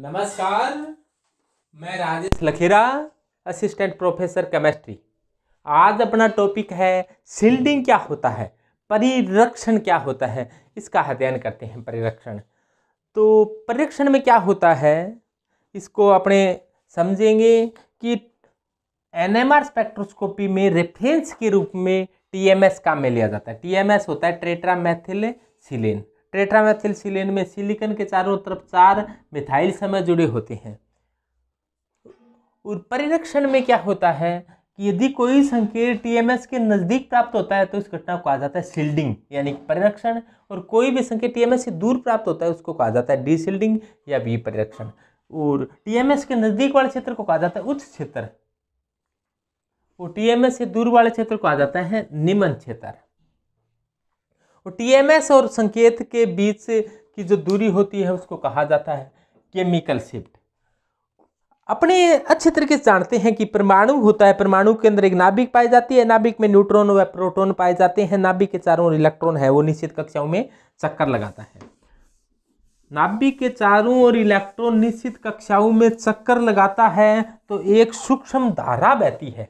नमस्कार मैं Rajesh Lakhera assistant professor chemistry आज अपना टॉपिक है शील्डिंग क्या होता है परिरक्षण क्या होता है इसका अध्ययन करते हैं परिरक्षण तो परिरक्षण में क्या होता है इसको अपने समझेंगे कि एनएमआर स्पेक्ट्रोस्कोपी में रेफरेंस के रूप में टीएमएस काम में लिया जाता है टीएमएस होता है ट्रेट्रामेथिल सिलेन टेट्रामेथिल सिलेन में सिलिकन के चारों तरफ चार मिथाइल समय जुड़े होते हैं और परिरक्षण में क्या होता है कि यदि कोई संकेत टीएमएस के नज़दीक प्राप्त होता है तो उस घटना को कहा जाता है शिल्डिंग यानी परिरक्षण और कोई भी संकेत टीएमएस से दूर प्राप्त होता है उसको कहा जाता है डी शिल्डिंग या बी परिरक्षण और टीएमएस के नज़दीक वाले क्षेत्र को कहा जाता है उच्च क्षेत्र और टीएमएस से दूर वाले क्षेत्र को कहा जाता है निम्न क्षेत्र और टीएमएस और संकेत के बीच की जो दूरी होती है उसको कहा जाता है केमिकल शिफ्ट अपने अच्छे तरीके से जानते हैं कि परमाणु होता है परमाणु के अंदर एक नाभिक पाई जाती है नाभिक में न्यूट्रॉन व प्रोटॉन पाए जाते हैं नाभिक के चारों ओर इलेक्ट्रॉन है वो निश्चित कक्षाओं में चक्कर लगाता है नाभिक के चारों ओर इलेक्ट्रॉन निश्चित कक्षाओं में चक्कर लगाता है तो एक सूक्ष्म धारा बहती है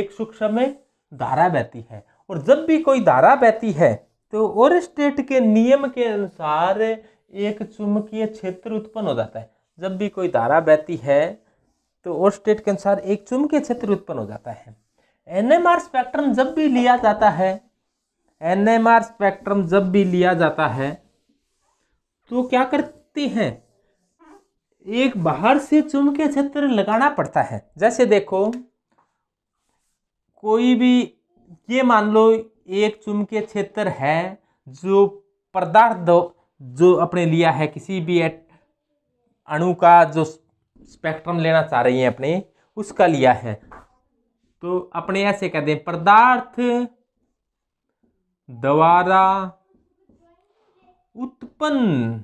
एक सूक्ष्म धारा बहती है और जब भी कोई धारा बहती है तो और स्टेट के नियम के अनुसार एक चुंबकीय क्षेत्र उत्पन्न हो जाता है जब भी कोई धारा बहती है तो और स्टेट के अनुसार एक चुंबकीय क्षेत्र उत्पन्न हो जाता है एनएमआर स्पेक्ट्रम जब भी लिया जाता है एनएमआर स्पेक्ट्रम जब भी लिया जाता है तो क्या करती हैं एक बाहर से चुंबकीय क्षेत्र लगाना पड़ता है जैसे देखो कोई भी ये मान लो एक चुंबकीय क्षेत्र है जो पदार्थ जो अपने लिया है किसी भी अणु का जो स्पेक्ट्रम लेना चाह रही है अपने उसका लिया है तो अपने ऐसे कहते दें पदार्थ द्वारा उत्पन्न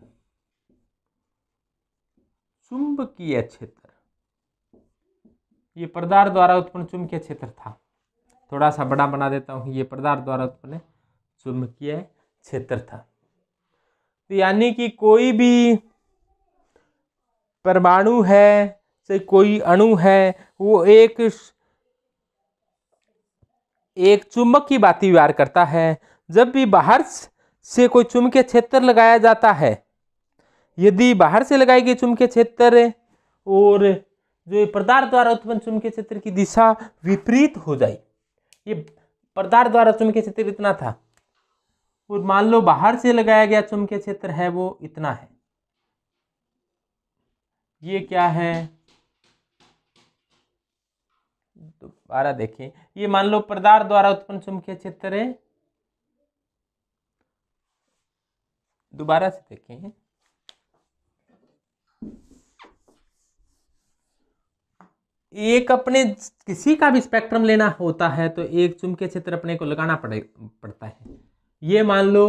चुंबकीय क्षेत्र ये पदार्थ द्वारा उत्पन्न चुंबकीय क्षेत्र था थोड़ा सा बड़ा बना देता हूँ ये पदार्थ द्वारा उत्पन्न चुंबकीय क्षेत्र था तो यानी कि कोई भी परमाणु है से कोई अणु है वो एक एक चुंबक की बाती व्यवहार करता है जब भी बाहर से कोई चुंबकीय क्षेत्र लगाया जाता है यदि बाहर से लगाई गई चुंबकीय क्षेत्र और जो पदार्थ द्वारा उत्पन्न चुंबकीय क्षेत्र की दिशा विपरीत हो जाए ये पदार्थ द्वारा चुंबकीय क्षेत्र इतना था और मान लो बाहर से लगाया गया चुंबकीय क्षेत्र है वो इतना है ये क्या है दोबारा देखिए ये मान लो पदार्थ द्वारा उत्पन्न चुंबकीय क्षेत्र है दोबारा से देखें एक अपने किसी का भी स्पेक्ट्रम लेना होता है तो एक चुंबकीय क्षेत्र अपने को लगाना पड़े पड़ता है ये मान लो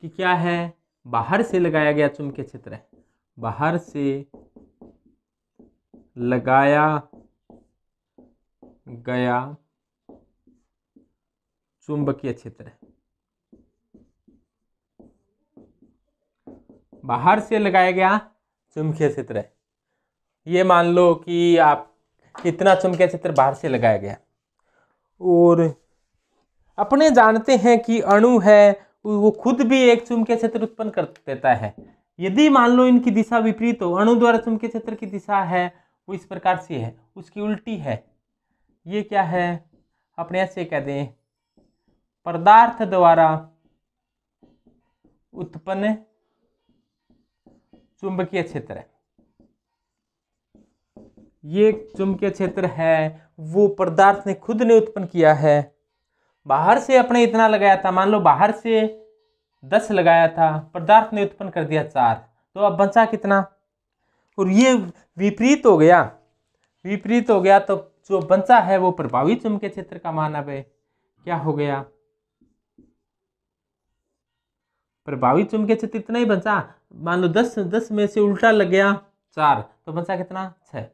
कि क्या है बाहर से लगाया गया चुंबकीय क्षेत्र है बाहर से लगाया गया चुंबकीय क्षेत्र बाहर से लगाया गया चुंबकीय क्षेत्र है ये मान लो कि आप इतना चुंबकीय क्षेत्र बाहर से लगाया गया और अपने जानते हैं कि अणु है वो खुद भी एक चुंबकीय क्षेत्र उत्पन्न कर देता है यदि मान लो इनकी दिशा विपरीत हो अणु द्वारा चुंबकीय क्षेत्र की दिशा है वो इस प्रकार से है उसकी उल्टी है ये क्या है अपने ऐसे कह दें पदार्थ द्वारा उत्पन्न चुंबकीय क्षेत्र है ये चुंबकीय क्षेत्र है वो पदार्थ ने खुद ने उत्पन्न किया है बाहर से अपने इतना लगाया था मान लो बाहर से दस लगाया था पदार्थ ने उत्पन्न कर दिया चार तो अब बचा कितना और ये विपरीत हो गया विपरीत हो गया तो जो बचा है वो प्रभावी चुंबकीय क्षेत्र का मानव है क्या हो गया प्रभावी चुंबकीय क्षेत्र इतना ही बचा मान लो दस दस में से उल्टा लग गया चार तो बचा कितना छः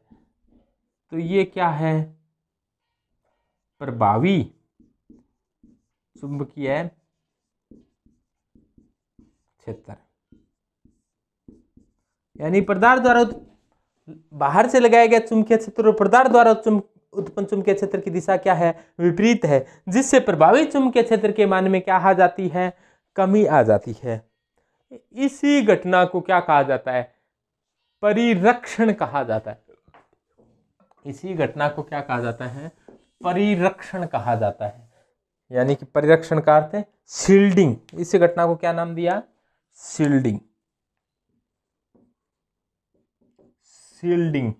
तो ये क्या है प्रभावी चुंबकीय क्षेत्र यानी पदार्थ द्वारा बाहर से लगाया गया चुंबकीय क्षेत्र और पदार्थ द्वारा उत्पन्न चुंबकीय क्षेत्र की दिशा क्या है विपरीत है जिससे प्रभावी चुंबकीय क्षेत्र के मान में क्या आ जाती है कमी आ जाती है इसी घटना को क्या कहा जाता है परिरक्षण कहा जाता है इसी घटना को क्या कहा जाता है परिरक्षण कहा जाता है यानी कि परिरक्षण का अर्थ है शील्डिंग इसी घटना को क्या नाम दिया शील्डिंग शील्डिंग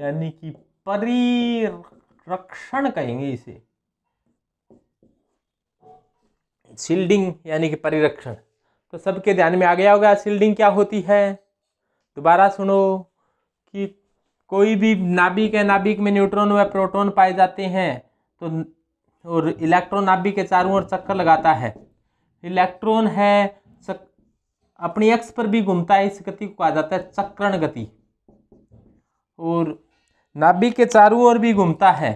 यानी कि परिरक्षण कहेंगे इसे शील्डिंग यानी कि परिरक्षण तो सबके ध्यान में आ गया होगा शील्डिंग क्या होती है दोबारा सुनो कि कोई भी नाभिक है नाभिक में न्यूट्रॉन व प्रोटॉन पाए जाते हैं तो और इलेक्ट्रॉन नाभिक के चारों ओर चक्कर लगाता है इलेक्ट्रॉन है चक, अपनी एक्स पर भी घूमता है इस गति को कहा जाता है चक्रण गति और नाभिक के चारों ओर भी घूमता है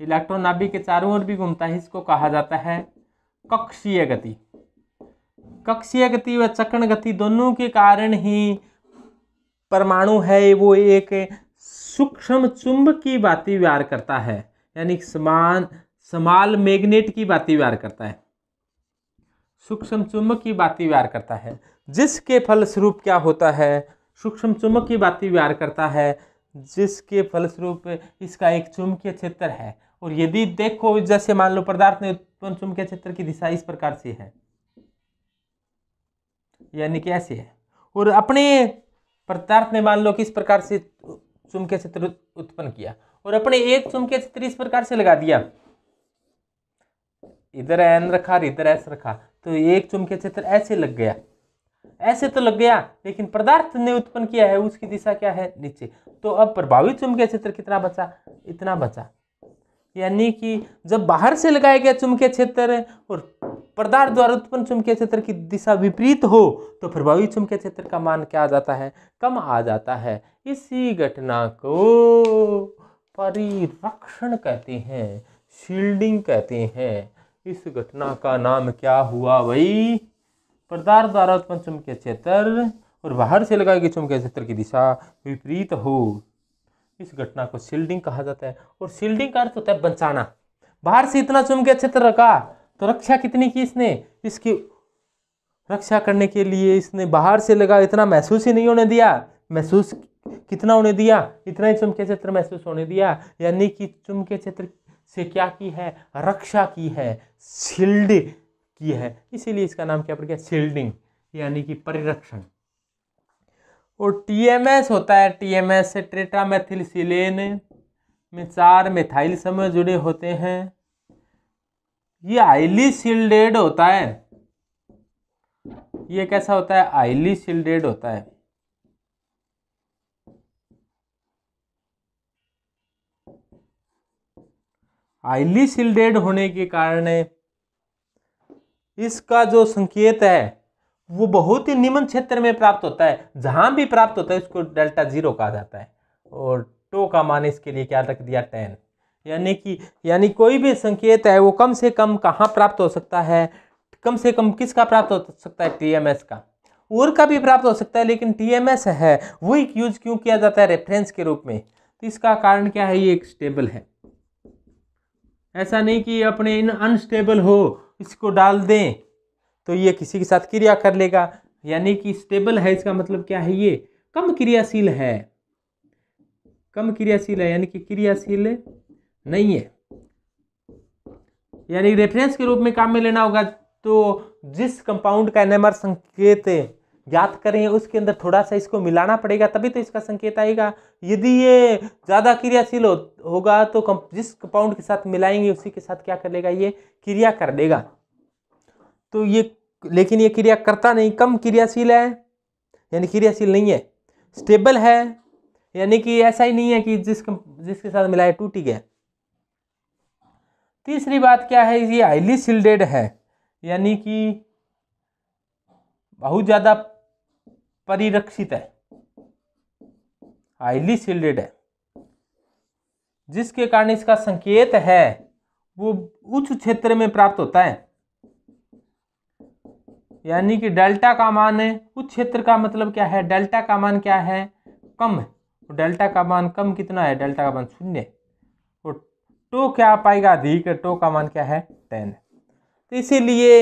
इलेक्ट्रॉन नाभिक के चारों ओर भी घूमता है इसको कहा जाता है कक्षीय गति कक्षीय गति व चक्रण गति दोनों के कारण ही परमाणु है वो एक सूक्ष्म चुंब की बात व्यवहार करता है यानी समान समाल मैग्नेट की बात व्यवहार करता है सूक्ष्म चुंब की बात व्यवहार करता है जिसके फलस्वरूप क्या होता है सूक्ष्म चुंबक की बात व्यवहार करता है जिसके फलस्वरूप इसका एक चुंबकीय क्षेत्र है और यदि देखो जैसे मान लो पदार्थ ने उत्पन्न चुंबकीय क्षेत्र की दिशा इस प्रकार से है यानी कि ऐसी है और अपने पदार्थ ने मान लो कि इस प्रकार से चुमके चित्र उत्पन्न किया और अपने एक चुमके चित्र इस प्रकार से लगा दिया इधर एन रखा और इधर एस रखा तो एक चुमके चित्र ऐसे लग गया ऐसे तो लग गया लेकिन पदार्थ ने उत्पन्न किया है उसकी दिशा क्या है नीचे तो अब प्रभावित चुंबकीय क्षेत्र कितना बचा इतना बचा यानी कि जब बाहर से लगाया गया चुंबकीय क्षेत्र और पदार्थ द्वारा उत्पन्न चुंबकीय क्षेत्र की दिशा विपरीत हो तो प्रभावी चुंबकीय क्षेत्र का मान क्या आ जाता है कम आ जाता है इसी घटना को परिरक्षण कहते हैं शील्डिंग कहते हैं इस घटना का नाम क्या हुआ भाई पदार्थ द्वारा उत्पन्न चुंबकीय क्षेत्र और बाहर से लगाए गए चुंबकीय क्षेत्र की दिशा विपरीत हो इस घटना को शील्डिंग कहा जाता है और शील्डिंग का अर्थ होता है बचाना बाहर से इतना चुंबकीय क्षेत्र रखा तो रक्षा कितनी की इसने इसकी रक्षा करने के लिए इसने बाहर से लगा इतना महसूस ही नहीं होने दिया महसूस कितना होने दिया इतना ही चुंबकीय क्षेत्र महसूस होने दिया यानी कि चुंबकीय क्षेत्र से क्या की है रक्षा की है शील्ड की है इसीलिए इसका नाम क्या पड़ गया शील्डिंग यानी कि परिरक्षण और टीएमएस होता है टीएमएस से ट्रेटामेथिल सिलेन में चार मिथाइल समूह जुड़े होते हैं ये आईली शील्डेड होता है ये कैसा होता है आईली शील्डेड होता है आईली शील्डेड होने के कारण इसका जो संकेत है वो बहुत ही निम्न क्षेत्र में प्राप्त होता है जहां भी प्राप्त होता है उसको डेल्टा जीरो कहा जाता है और टो का मान इसके लिए क्या रख दिया टेन यानी कि यानी कोई भी संकेत है वो कम से कम कहाँ प्राप्त हो सकता है कम से कम किसका प्राप्त हो सकता है टीएमएस का और का भी प्राप्त हो सकता है लेकिन टीएमएस है वो यूज क्यों किया जाता है रेफरेंस के रूप में तो इसका कारण क्या है ये एक स्टेबल है ऐसा नहीं कि अपने इन अनस्टेबल हो इसको डाल दें तो ये किसी के साथ क्रिया कर लेगा यानी कि स्टेबल है इसका मतलब क्या है ये कम क्रियाशील है कम क्रियाशील है यानी कि क्रियाशील नहीं है यानी रेफरेंस के रूप में काम में लेना होगा तो जिस कंपाउंड का एनएमआर संकेत ज्ञात करें उसके अंदर थोड़ा सा इसको मिलाना पड़ेगा तभी तो इसका संकेत आएगा यदि ये ज़्यादा क्रियाशील हो, होगा तो कम, जिस कंपाउंड के साथ मिलाएंगे उसी के साथ क्या कर लेगा ये क्रिया कर देगा तो ये लेकिन ये क्रिया करता नहीं कम क्रियाशील है यानी क्रियाशील नहीं है स्टेबल है यानी कि ऐसा ही नहीं है कि जिस जिसके साथ मिलाए टूटी गए गया तीसरी बात क्या है ये हाईली सील्डेड है यानी कि बहुत ज़्यादा परिरक्षित है हाईली सील्डेड है जिसके कारण इसका संकेत है वो उच्च क्षेत्र में प्राप्त होता है यानी कि डेल्टा का मान है उच्च क्षेत्र का मतलब क्या है डेल्टा का मान क्या है कम है डेल्टा का मान कम कितना है डेल्टा का मान शून्य टो क्या पाएगा अधिक टो का मान क्या है टेन तो इसीलिए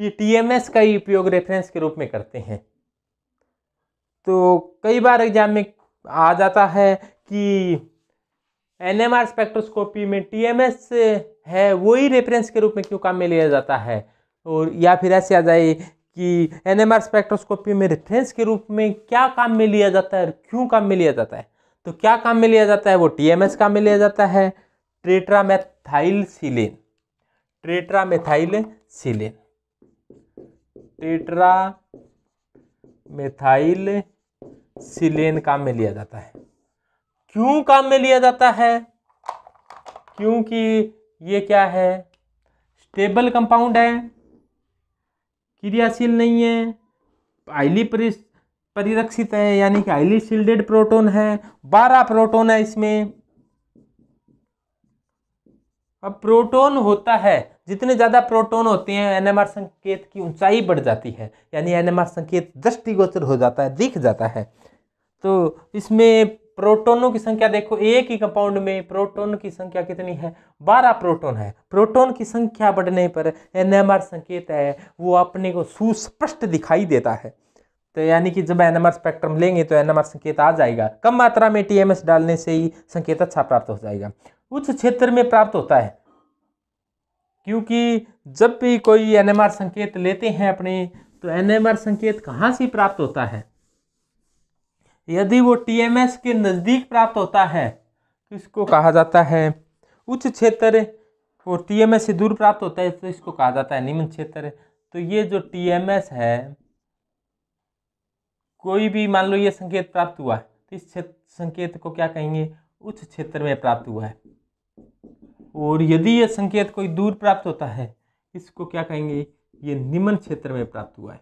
ये टीएमएस का ही उपयोग रेफरेंस के रूप में करते हैं तो कई बार एग्जाम में आ जाता है कि एनएमआर स्पेक्ट्रोस्कोपी में टीएमएस है वही रेफरेंस के रूप में क्यों काम में लिया जाता है और या फिर ऐसे आ जाए कि एनएमआर स्पेक्ट्रोस्कोपी में रेफरेंस के रूप में क्या काम में लिया जाता है और क्यों काम में लिया जाता है तो क्या काम में लिया जाता है वो टीएमएस काम में लिया जाता है ट्रेट्रामेथाइलसिलेन ट्रेट्रा मेथाइल सिलेन काम में लिया जाता है क्यों काम में लिया जाता है क्योंकि ये क्या है स्टेबल कंपाउंड है क्रियाशील नहीं है आइली परिरक्षित है यानी कि आइली शील्डेड प्रोटोन है बारह प्रोटोन है इसमें अब प्रोटॉन होता है जितने ज़्यादा प्रोटॉन होते हैं एनएमआर संकेत की ऊंचाई बढ़ जाती है यानी एनएमआर संकेत दृष्टिगोचर हो जाता है दिख जाता है तो इसमें प्रोटोनों की संख्या देखो एक ही कंपाउंड में प्रोटोन की संख्या कितनी है बारह प्रोटोन है प्रोटोन की संख्या बढ़ने पर एनएमआर संकेत है वो अपने को सुस्पष्ट दिखाई देता है तो यानी कि जब एनएमआर स्पेक्ट्रम लेंगे तो एनएमआर संकेत आ जाएगा कम मात्रा में टीएमएस डालने से ही संकेत अच्छा प्राप्त हो जाएगा उच्च क्षेत्र में प्राप्त होता है क्योंकि जब भी कोई एनएमआर संकेत लेते हैं अपने तो एनएमआर संकेत कहाँ से प्राप्त होता है यदि वो टीएमएस के नज़दीक प्राप्त होता है तो इसको कहा जाता है उच्च क्षेत्र और टीएमएस से दूर प्राप्त होता है तो इसको कहा जाता है निम्न क्षेत्र तो ये जो टीएमएस है कोई भी मान लो ये संकेत प्राप्त हुआ है तो इस संकेत को क्या कहेंगे उच्च क्षेत्र में प्राप्त हुआ है और यदि यह संकेत कोई दूर प्राप्त होता है इसको क्या कहेंगे ये निम्न क्षेत्र में प्राप्त हुआ है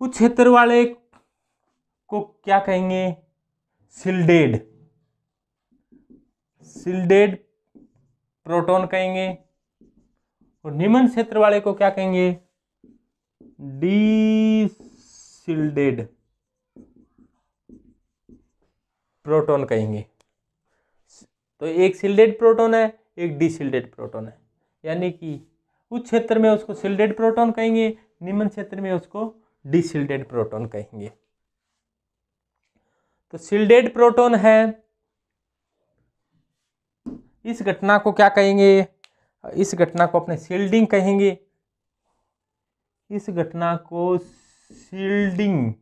उस क्षेत्र वाले को क्या कहेंगे सिल्डेड सिल्डेड प्रोटॉन कहेंगे और निम्न क्षेत्र वाले को क्या कहेंगे डी सिल्डेड प्रोटॉन कहेंगे तो एक सिल्डेड प्रोटोन है एक डिसिल्डेड प्रोटोन है यानी कि उस क्षेत्र में उसको सिल्डेड प्रोटोन कहेंगे निम्न क्षेत्र में उसको डिसिल्डेड प्रोटोन कहेंगे तो सिल्डेड प्रोटोन है इस घटना को क्या कहेंगे इस घटना को अपने सील्डिंग कहेंगे इस घटना को सील्डिंग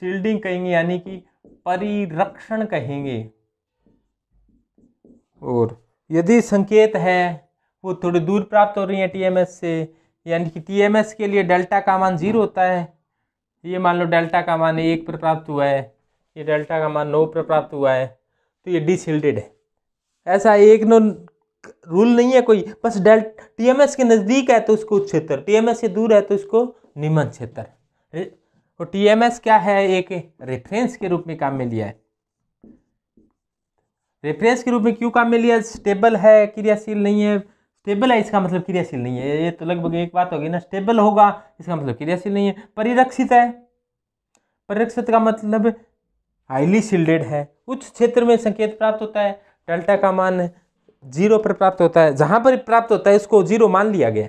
सील्डिंग कहेंगे यानी कि परिरक्षण कहेंगे और यदि संकेत है वो थोड़ी दूर प्राप्त हो रही हैं टीएमएस से यानी कि टीएमएस के लिए डेल्टा का मान जीरो होता है ये मान लो डेल्टा का मान एक पर प्राप्त हुआ है ये डेल्टा का मान नौ पर प्राप्त हुआ है तो ये डिसिल्डेड है ऐसा एक नो रूल नहीं है कोई बस डेल्ट टी एम एस के नज़दीक है तो उसको उच्च क्षेत्र टी एम एस से दूर है तो उसको निम्न क्षेत्र और टी एम एस क्या है एक रेफरेंस के रूप में काम में लिया है रेफरेंस के रूप में क्यों काम में लिया स्टेबल है क्रियाशील नहीं है स्टेबल है इसका मतलब क्रियाशील नहीं है ये तो लगभग एक बात होगी ना स्टेबल होगा इसका मतलब क्रियाशील नहीं है परिरक्षित है परिरक्षित का मतलब हाईली शिल्डेड है उच्च क्षेत्र में संकेत प्राप्त होता है डेल्टा का मान जीरो पर प्राप्त होता है जहां पर प्राप्त होता है उसको जीरो मान लिया गया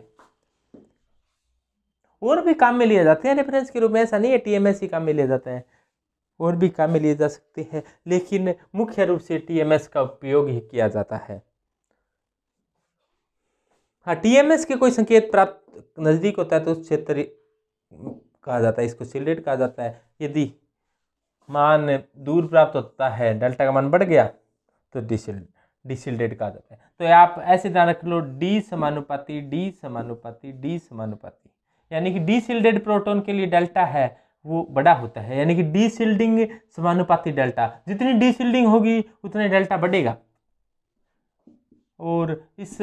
और भी काम में लिए जाते हैं रेफरेंस के रूप में ऐसा नहीं है टीएमएससी काम में लिए जाते हैं और भी काम लिए जा सकते हैं लेकिन मुख्य रूप से टीएमएस का उपयोग ही किया जाता है हाँ टीएमएस के कोई संकेत प्राप्त नज़दीक होता है तो उस क्षेत्र कहा जाता है इसको सिलेट कहा जाता है यदि मान दूर प्राप्त होता है डेल्टा का मान बढ़ गया तो डिसिल डिसिलेट कहा जाता है तो आप ऐसे ध्यान रख लो डी समानुपाति डी समानुपाति डी समानुपाति यानी कि डिसिल्डेड प्रोटोन के लिए डेल्टा है वो बड़ा होता है यानी कि डी सील्डिंग समानुपाती डेल्टा जितनी डी सील्डिंग होगी उतना डेल्टा बढ़ेगा और इस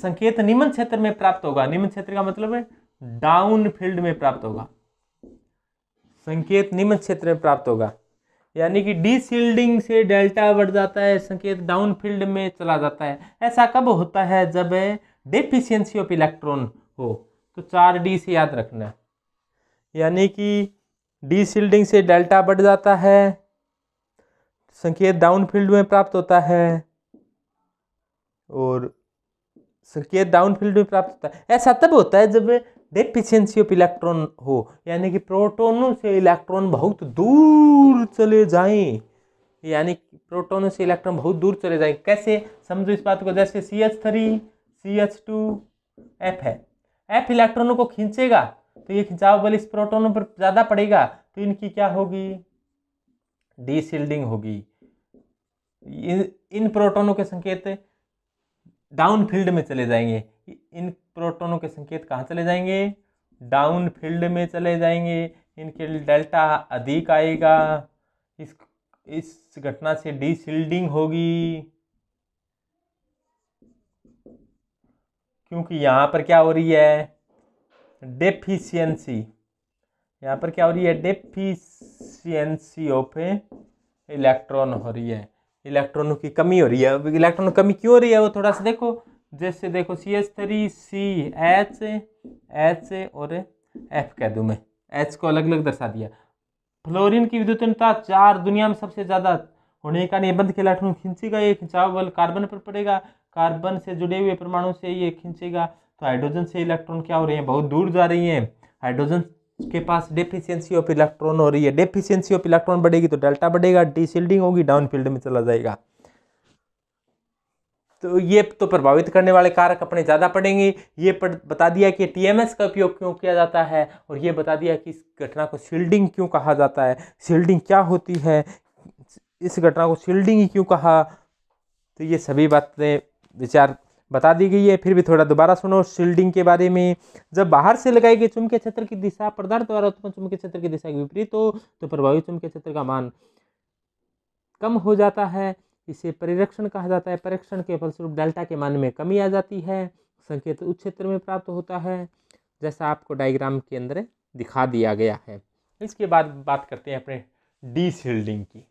संकेत निम्न क्षेत्र में प्राप्त होगा निम्न क्षेत्र का मतलब है डाउन फील्ड में प्राप्त होगा संकेत निम्न क्षेत्र में प्राप्त होगा यानी कि डी सील्डिंग से डेल्टा बढ़ जाता है संकेत डाउन फील्ड में चला जाता है ऐसा कब होता है जब डेफिशियंसी ऑफ इलेक्ट्रॉन हो तो चार डी से याद रखना यानी कि डी सील्डिंग से डेल्टा बढ़ जाता है संकेत डाउन फील्ड में प्राप्त होता है और संकेत डाउन फील्ड में प्राप्त होता है ऐसा तब होता है जब डेफिशिएंसी ऑफ इलेक्ट्रॉन हो यानी कि प्रोटोनों से इलेक्ट्रॉन बहुत दूर चले जाएं यानी प्रोटोनों से इलेक्ट्रॉन बहुत दूर चले जाएं कैसे समझो इस बात को जैसे C H three C H two F है एफ इलेक्ट्रॉनों को खींचेगा तो ये खिंचाव बल इस प्रोटोनों पर ज़्यादा पड़ेगा तो इनकी क्या होगी डीशील्डिंग होगी इन इन प्रोटोनों के संकेत डाउन फील्ड में चले जाएंगे इन प्रोटोनों के संकेत कहाँ चले जाएंगे डाउन फील्ड में चले जाएंगे इनके डेल्टा अधिक आएगा इस इस घटना से डीशील्डिंग होगी क्योंकि यहाँ पर क्या हो रही है डेफिशिएंसी यहाँ पर क्या हो रही है डेफिशिएंसी ऑफ इलेक्ट्रॉन हो रही है इलेक्ट्रॉनों की कमी हो रही है इलेक्ट्रॉन कमी क्यों हो रही है वो थोड़ा सा देखो जैसे देखो C H three C H H और एफ कह दूँ मैं एच को अलग अलग दर्शा दिया फ्लोरीन की विद्युत चार दुनिया में सबसे ज़्यादा होने का नहीं बंद के इलेक्ट्रॉन खींचेगा ये खिंचाव बल कार्बन पर पड़ेगा कार्बन से जुड़े हुए परमाणु से ये खींचेगा तो हाइड्रोजन से इलेक्ट्रॉन क्या हो रही हैं बहुत दूर जा रही हैं हाइड्रोजन के पास डेफिशिएंसी ऑफ इलेक्ट्रॉन हो रही है डेफिशिएंसी ऑफ इलेक्ट्रॉन बढ़ेगी तो डेल्टा बढ़ेगा डीशील्डिंग होगी डाउन फील्ड में चला जाएगा तो ये तो प्रभावित करने वाले कारक अपने ज़्यादा पड़ेंगे ये पड़, बता दिया कि टीएमएस का उपयोग क्यों किया जाता है और ये बता दिया कि इस घटना को शील्डिंग क्यों कहा जाता है शील्डिंग क्या होती है इस घटना को शील्डिंग ही क्यों कहा तो ये सभी बातें विचार बता दी गई है फिर भी थोड़ा दोबारा सुनो शील्डिंग के बारे में जब बाहर से लगाई गई चुंबकीय क्षेत्र की दिशा पदार्थ द्वारा उत्पन्न चुंबकीय क्षेत्र की दिशा के विपरीत हो तो प्रभावी चुंबकीय क्षेत्र का मान कम हो जाता है इसे परिरक्षण कहा जाता है परिरक्षण के फलस्वरूप डेल्टा के मान में कमी आ जाती है संकेत उच्च क्षेत्र में प्राप्त होता है जैसा आपको डायग्राम के अंदर दिखा दिया गया है इसके बाद बात करते हैं अपने डी शील्डिंग की